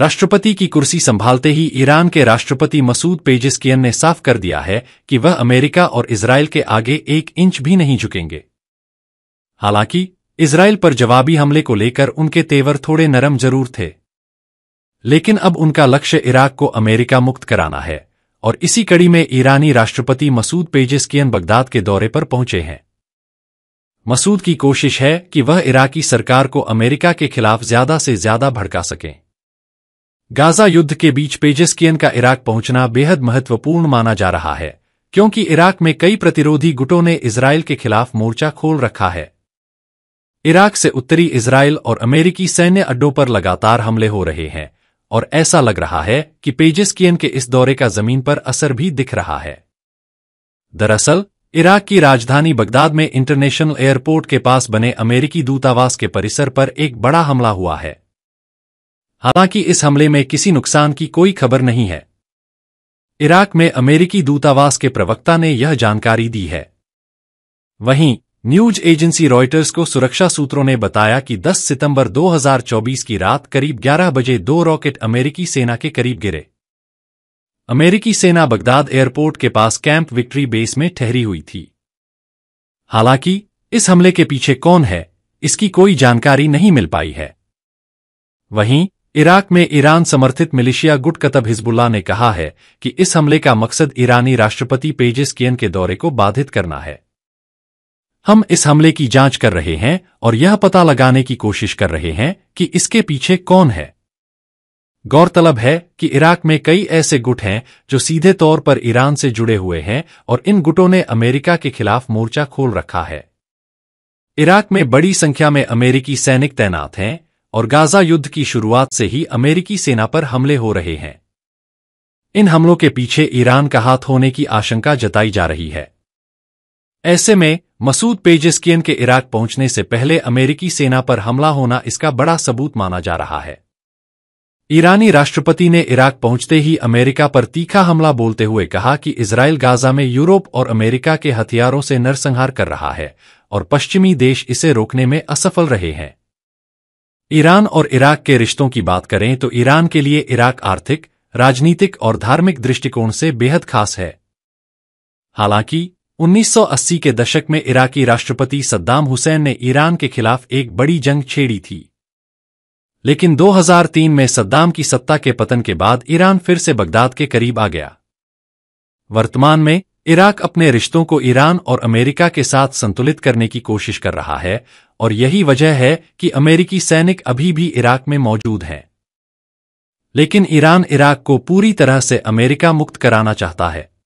राष्ट्रपति की कुर्सी संभालते ही ईरान के राष्ट्रपति मसूद पेजिस्कियन ने साफ कर दिया है कि वह अमेरिका और इसराइल के आगे एक इंच भी नहीं झुकेंगे हालांकि इसराइल पर जवाबी हमले को लेकर उनके तेवर थोड़े नरम जरूर थे लेकिन अब उनका लक्ष्य इराक को अमेरिका मुक्त कराना है और इसी कड़ी में ईरानी राष्ट्रपति मसूद पेजिस्कियन बगदाद के दौरे पर पहुंचे हैं मसूद की कोशिश है कि वह इराकी सरकार को अमेरिका के खिलाफ ज्यादा से ज्यादा भड़का सकें गाजा युद्ध के बीच पेजेस्कियन का इराक पहुंचना बेहद महत्वपूर्ण माना जा रहा है क्योंकि इराक में कई प्रतिरोधी गुटों ने इसराइल के खिलाफ मोर्चा खोल रखा है इराक से उत्तरी इसराइल और अमेरिकी सैन्य अड्डों पर लगातार हमले हो रहे हैं और ऐसा लग रहा है कि पेजेस्कियन के इस दौरे का जमीन पर असर भी दिख रहा है दरअसल इराक की राजधानी बगदाद में इंटरनेशनल एयरपोर्ट के पास बने अमेरिकी दूतावास के परिसर पर एक बड़ा हमला हुआ है हालांकि इस हमले में किसी नुकसान की कोई खबर नहीं है इराक में अमेरिकी दूतावास के प्रवक्ता ने यह जानकारी दी है वहीं न्यूज एजेंसी रॉयटर्स को सुरक्षा सूत्रों ने बताया कि 10 सितंबर 2024 की रात करीब 11 बजे दो रॉकेट अमेरिकी सेना के करीब गिरे अमेरिकी सेना बगदाद एयरपोर्ट के पास कैंप विक्ट्री बेस में ठहरी हुई थी हालांकि इस हमले के पीछे कौन है इसकी कोई जानकारी नहीं मिल पाई है वहीं इराक में ईरान समर्थित मिलिशिया गुट कतब हिजबुल्ला ने कहा है कि इस हमले का मकसद ईरानी राष्ट्रपति पेजिस कियन के दौरे को बाधित करना है हम इस हमले की जांच कर रहे हैं और यह पता लगाने की कोशिश कर रहे हैं कि इसके पीछे कौन है गौरतलब है कि इराक में कई ऐसे गुट हैं जो सीधे तौर पर ईरान से जुड़े हुए हैं और इन गुटों ने अमेरिका के खिलाफ मोर्चा खोल रखा है इराक में बड़ी संख्या में अमेरिकी सैनिक तैनात हैं और गाजा युद्ध की शुरुआत से ही अमेरिकी सेना पर हमले हो रहे हैं इन हमलों के पीछे ईरान का हाथ होने की आशंका जताई जा रही है ऐसे में मसूद पेजेस्कियन के इराक पहुंचने से पहले अमेरिकी सेना पर हमला होना इसका बड़ा सबूत माना जा रहा है ईरानी राष्ट्रपति ने इराक पहुंचते ही अमेरिका पर तीखा हमला बोलते हुए कहा कि इसराइल गाजा में यूरोप और अमेरिका के हथियारों से नरसंहार कर रहा है और पश्चिमी देश इसे रोकने में असफल रहे हैं ईरान और इराक के रिश्तों की बात करें तो ईरान के लिए इराक आर्थिक राजनीतिक और धार्मिक दृष्टिकोण से बेहद खास है हालांकि 1980 के दशक में इराकी राष्ट्रपति सद्दाम हुसैन ने ईरान के खिलाफ एक बड़ी जंग छेड़ी थी लेकिन 2003 में सद्दाम की सत्ता के पतन के बाद ईरान फिर से बगदाद के करीब आ गया वर्तमान में इराक अपने रिश्तों को ईरान और अमेरिका के साथ संतुलित करने की कोशिश कर रहा है और यही वजह है कि अमेरिकी सैनिक अभी भी इराक में मौजूद हैं लेकिन ईरान इराक को पूरी तरह से अमेरिका मुक्त कराना चाहता है